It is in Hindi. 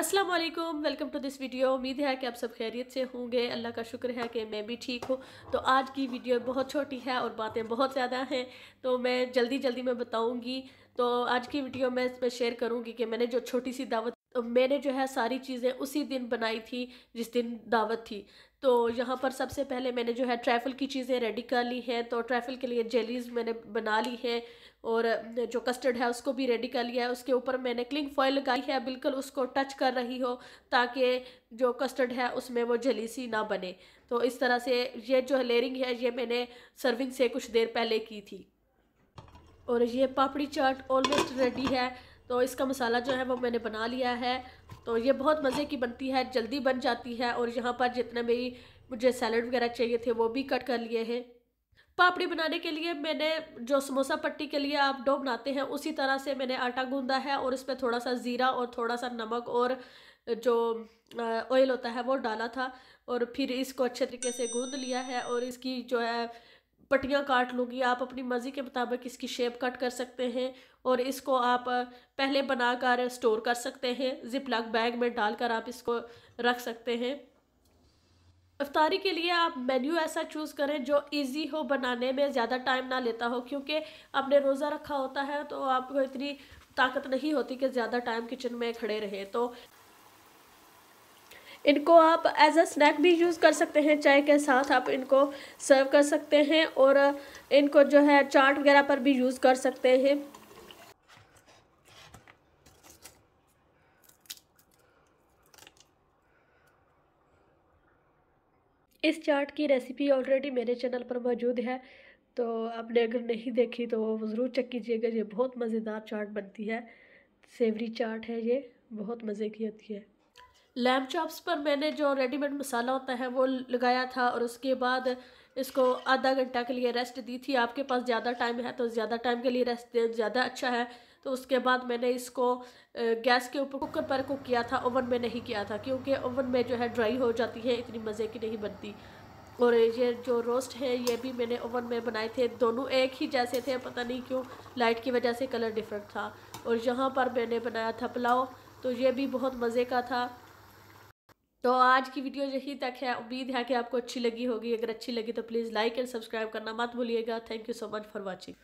अस्सलाम वालेकुम वेलकम टू दिस वीडियो उम्मीद है कि आप सब खैरियत से होंगे अल्लाह का शुक्र है कि मैं भी ठीक हूँ तो आज की वीडियो बहुत छोटी है और बातें बहुत ज़्यादा हैं तो मैं जल्दी जल्दी मैं बताऊँगी तो आज की वीडियो में मैं शेयर करूँगी कि मैंने जो छोटी सी दावत मैंने जो है सारी चीज़ें उसी दिन बनाई थी जिस दिन दावत थी तो यहाँ पर सबसे पहले मैंने जो है ट्रैफल की चीज़ें रेडी कर ली हैं तो ट्रैफल के लिए जेलीज मैंने बना ली हैं और जो कस्टर्ड है उसको भी रेडी कर लिया है उसके ऊपर मैंने क्लिंग फॉइल लगाई है बिल्कुल उसको टच कर रही हो ताकि जो कस्टर्ड है उसमें वो जलीसी ना बने तो इस तरह से ये जो लेयरिंग है ये मैंने सर्विंग से कुछ देर पहले की थी और ये पापड़ी चाट ऑलमोस्ट रेडी है तो इसका मसाला जो है वो मैंने बना लिया है तो ये बहुत मज़े की बनती है जल्दी बन जाती है और यहाँ पर जितने भी मुझे सैलड वगैरह चाहिए थे वो भी कट कर लिए हैं पापड़ी बनाने के लिए मैंने जो समोसा पट्टी के लिए आप डो बनाते हैं उसी तरह से मैंने आटा गूंदा है और इसमें थोड़ा सा ज़ीरा और थोड़ा सा नमक और जो ऑयल होता है वो डाला था और फिर इसको अच्छे तरीके से गूंद लिया है और इसकी जो है पट्टियाँ काट लूँगी आप अपनी मर्ज़ी के मुताबिक इसकी शेप कट कर सकते हैं और इसको आप पहले बनाकर स्टोर कर सकते हैं जिप जिपलक बैग में डालकर आप इसको रख सकते हैं अफ्तारी के लिए आप मेन्यू ऐसा चूज़ करें जो इजी हो बनाने में ज़्यादा टाइम ना लेता हो क्योंकि आपने रोज़ा रखा होता है तो आपको इतनी ताकत नहीं होती कि ज़्यादा टाइम किचन में खड़े रहे तो इनको आप एज अ स्नैक भी यूज़ कर सकते हैं चाय के साथ आप इनको सर्व कर सकते हैं और इनको जो है चाट वगैरह पर भी यूज़ कर सकते हैं इस चाट की रेसिपी ऑलरेडी मेरे चैनल पर मौजूद है तो आपने अगर नहीं देखी तो ज़रूर चेक कीजिएगा ये बहुत मज़ेदार चाट बनती है सेवरी चाट है ये बहुत मज़े की होती है लैम चॉप्स पर मैंने जो रेडीमेड मसाला होता है वो लगाया था और उसके बाद इसको आधा घंटा के लिए रेस्ट दी थी आपके पास ज़्यादा टाइम है तो ज़्यादा टाइम के लिए रेस्ट दें ज़्यादा अच्छा है तो उसके बाद मैंने इसको गैस के ऊपर कुकर पर कुक किया था ओवन में नहीं किया था क्योंकि ओवन में जो है ड्राई हो जाती है इतनी मज़े की नहीं बनती और ये जो रोस्ट है ये भी मैंने ओवन में बनाए थे दोनों एक ही जैसे थे पता नहीं क्यों लाइट की वजह से कलर डिफरेंट था और यहाँ पर मैंने बनाया था पुलाव तो ये भी बहुत मज़े का था तो आज की वीडियो यही तक है उम्मीद है कि आपको अच्छी लगी होगी अगर अच्छी लगी तो प्लीज़ लाइक एंड सब्सक्राइब करना मत भूलिएगा thank you so much for watching